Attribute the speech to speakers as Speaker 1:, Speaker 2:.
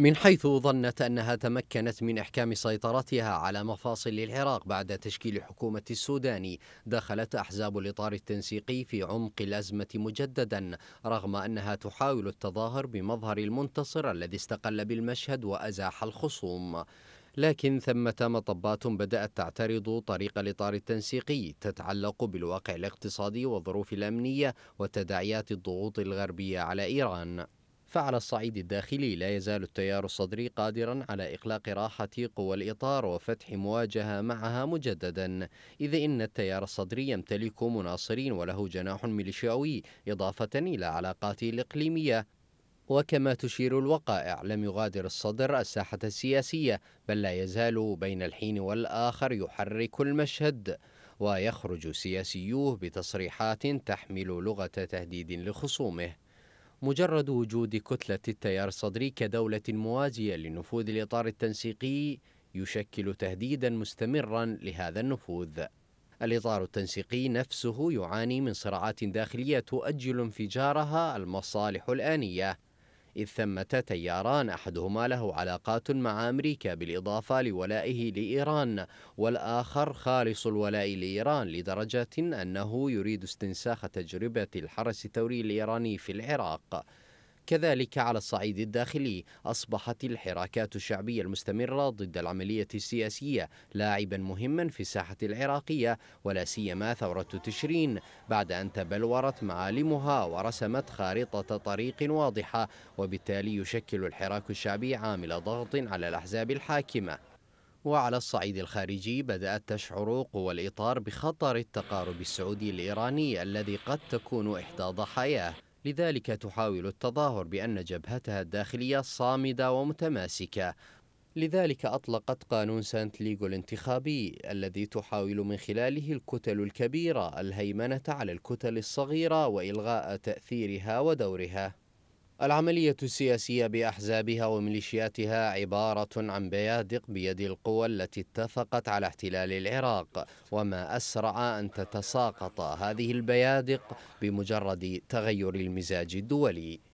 Speaker 1: من حيث ظنت أنها تمكنت من إحكام سيطرتها على مفاصل العراق بعد تشكيل حكومة السودان دخلت أحزاب الإطار التنسيقي في عمق الأزمة مجددا رغم أنها تحاول التظاهر بمظهر المنتصر الذي استقل بالمشهد وأزاح الخصوم لكن ثمة مطبات بدأت تعترض طريق الإطار التنسيقي تتعلق بالواقع الاقتصادي والظروف الأمنية وتداعيات الضغوط الغربية على إيران فعلى الصعيد الداخلي لا يزال التيار الصدري قادرا على إغلاق راحة قوى الإطار وفتح مواجهة معها مجددا إذ إن التيار الصدري يمتلك مناصرين وله جناح ميليشياوي إضافة إلى علاقاته الإقليمية وكما تشير الوقائع لم يغادر الصدر الساحة السياسية بل لا يزال بين الحين والآخر يحرك المشهد ويخرج سياسيوه بتصريحات تحمل لغة تهديد لخصومه مجرد وجود كتلة التيار الصدري كدولة موازية لنفوذ الإطار التنسيقي يشكل تهديدا مستمرا لهذا النفوذ الإطار التنسيقي نفسه يعاني من صراعات داخلية تؤجل انفجارها المصالح الآنية إذ ثمة تياران أحدهما له علاقات مع أمريكا بالإضافة لولائه لإيران والآخر خالص الولاء لإيران لدرجة أنه يريد استنساخ تجربة الحرس الثوري الإيراني في العراق كذلك على الصعيد الداخلي أصبحت الحراكات الشعبية المستمرة ضد العملية السياسية لاعبا مهما في الساحة العراقية ولا سيما ثورة تشرين بعد أن تبلورت معالمها ورسمت خارطة طريق واضحة وبالتالي يشكل الحراك الشعبي عامل ضغط على الأحزاب الحاكمة وعلى الصعيد الخارجي بدأت تشعر قوى الإطار بخطر التقارب السعودي الإيراني الذي قد تكون إحدى ضحاياه لذلك تحاول التظاهر بأن جبهتها الداخلية صامدة ومتماسكة لذلك أطلقت قانون سانت ليغو الانتخابي الذي تحاول من خلاله الكتل الكبيرة الهيمنة على الكتل الصغيرة وإلغاء تأثيرها ودورها العملية السياسية بأحزابها وميليشياتها عبارة عن بيادق بيد القوى التي اتفقت على احتلال العراق وما أسرع أن تتساقط هذه البيادق بمجرد تغير المزاج الدولي